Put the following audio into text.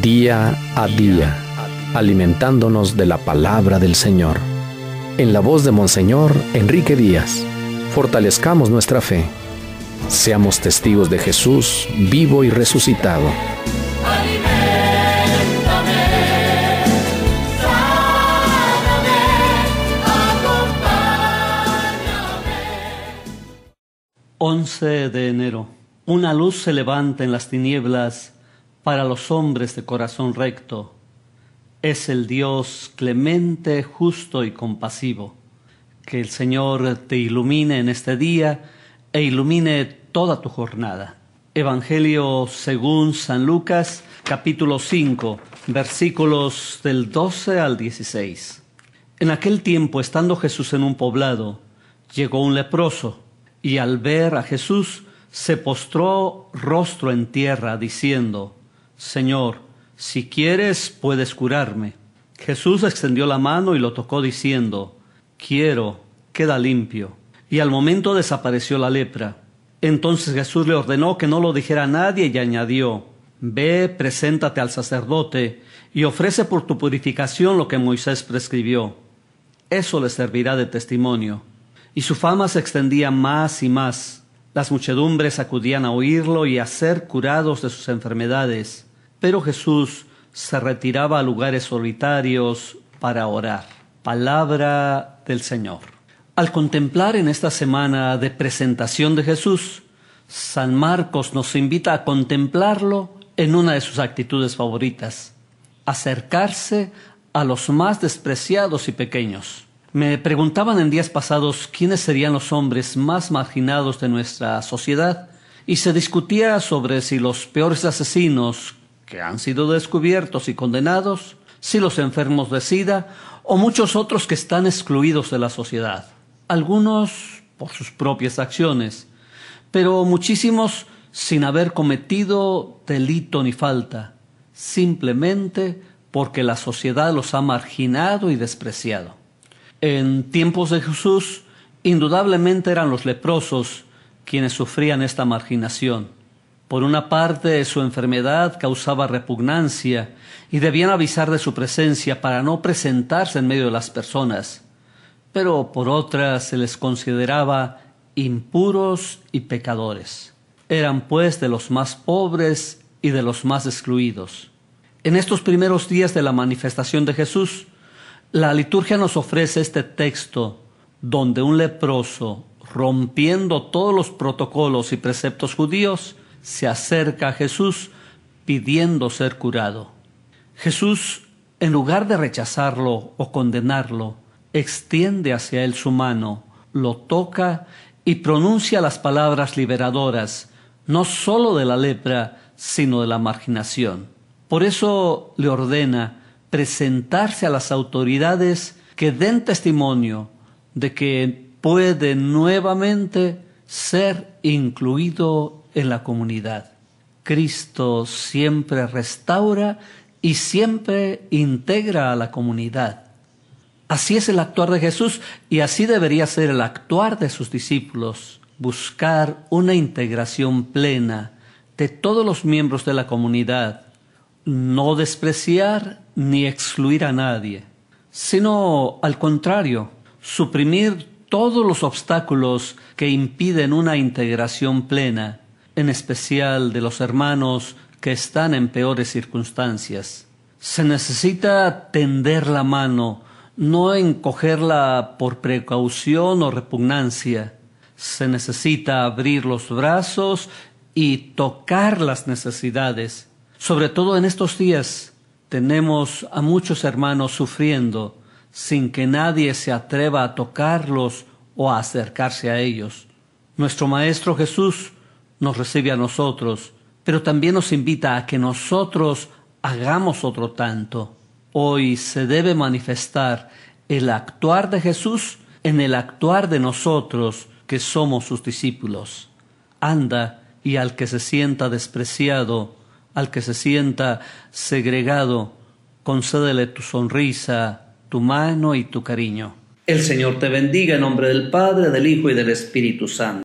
día a día, alimentándonos de la palabra del Señor. En la voz de Monseñor Enrique Díaz, fortalezcamos nuestra fe. Seamos testigos de Jesús vivo y resucitado. 11 de enero. Una luz se levanta en las tinieblas para los hombres de corazón recto. Es el Dios clemente, justo y compasivo. Que el Señor te ilumine en este día e ilumine toda tu jornada. Evangelio según San Lucas, capítulo 5, versículos del 12 al 16. En aquel tiempo, estando Jesús en un poblado, llegó un leproso, y al ver a Jesús, se postró rostro en tierra, diciendo, Señor, si quieres, puedes curarme. Jesús extendió la mano y lo tocó diciendo, Quiero, queda limpio. Y al momento desapareció la lepra. Entonces Jesús le ordenó que no lo dijera a nadie y añadió, Ve, preséntate al sacerdote y ofrece por tu purificación lo que Moisés prescribió. Eso le servirá de testimonio. Y su fama se extendía más y más. Las muchedumbres acudían a oírlo y a ser curados de sus enfermedades. Pero Jesús se retiraba a lugares solitarios para orar. Palabra del Señor. Al contemplar en esta semana de presentación de Jesús, San Marcos nos invita a contemplarlo en una de sus actitudes favoritas, acercarse a los más despreciados y pequeños. Me preguntaban en días pasados quiénes serían los hombres más marginados de nuestra sociedad y se discutía sobre si los peores asesinos que han sido descubiertos y condenados, si los enfermos de SIDA o muchos otros que están excluidos de la sociedad, algunos por sus propias acciones, pero muchísimos sin haber cometido delito ni falta, simplemente porque la sociedad los ha marginado y despreciado. En tiempos de Jesús, indudablemente eran los leprosos quienes sufrían esta marginación por una parte, su enfermedad causaba repugnancia y debían avisar de su presencia para no presentarse en medio de las personas, pero por otra se les consideraba impuros y pecadores. Eran pues de los más pobres y de los más excluidos. En estos primeros días de la manifestación de Jesús, la liturgia nos ofrece este texto donde un leproso, rompiendo todos los protocolos y preceptos judíos, se acerca a Jesús pidiendo ser curado. Jesús, en lugar de rechazarlo o condenarlo, extiende hacia él su mano, lo toca y pronuncia las palabras liberadoras, no sólo de la lepra, sino de la marginación. Por eso le ordena presentarse a las autoridades que den testimonio de que puede nuevamente ser incluido en la comunidad. Cristo siempre restaura y siempre integra a la comunidad. Así es el actuar de Jesús y así debería ser el actuar de sus discípulos, buscar una integración plena de todos los miembros de la comunidad, no despreciar ni excluir a nadie, sino al contrario, suprimir todos los obstáculos que impiden una integración plena en especial de los hermanos que están en peores circunstancias. Se necesita tender la mano, no encogerla por precaución o repugnancia. Se necesita abrir los brazos y tocar las necesidades. Sobre todo en estos días tenemos a muchos hermanos sufriendo sin que nadie se atreva a tocarlos o a acercarse a ellos. Nuestro Maestro Jesús nos recibe a nosotros, pero también nos invita a que nosotros hagamos otro tanto. Hoy se debe manifestar el actuar de Jesús en el actuar de nosotros que somos sus discípulos. Anda y al que se sienta despreciado, al que se sienta segregado, concédele tu sonrisa, tu mano y tu cariño. El Señor te bendiga en nombre del Padre, del Hijo y del Espíritu Santo.